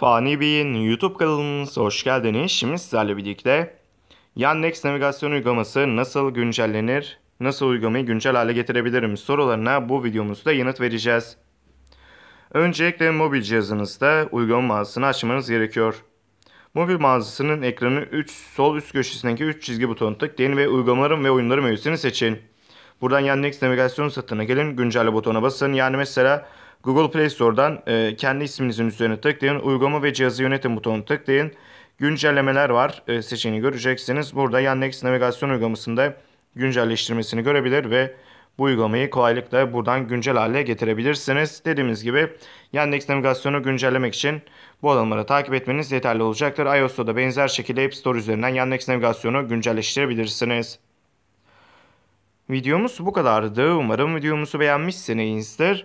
Fani Bey'in YouTube kanalımıza hoş geldiniz. Şimdi sizlerle birlikte Yandex navigasyon uygulaması nasıl güncellenir, nasıl uygulamayı güncel hale getirebilirim sorularına bu videomuzda yanıt vereceğiz. Öncelikle mobil cihazınızda uygulama mağazasını açmanız gerekiyor. Mobil mağazasının ekranı 3 sol üst köşesindeki 3 çizgi butonu tıklayın ve uygulamalarım ve oyunlarım menüsünü seçin. Buradan Yandex navigasyon satına gelin, güncelle butona basın. Yani mesela Google Play Store'dan e, kendi isminizin üzerine tıklayın. Uygulama ve cihazı yönetim butonuna tıklayın. Güncellemeler var e, seçeneğini göreceksiniz. Burada Yandex navigasyon uygulamasında güncelleştirmesini görebilir ve bu uygulamayı kolaylıkla buradan güncel hale getirebilirsiniz. Dediğimiz gibi Yandex navigasyonu güncellemek için bu alanları takip etmeniz yeterli olacaktır. iOS'ta da benzer şekilde App Store üzerinden Yandex navigasyonu güncelleştirebilirsiniz. Videomuz bu kadardı. Umarım videomuzu beğenmişsinizdir.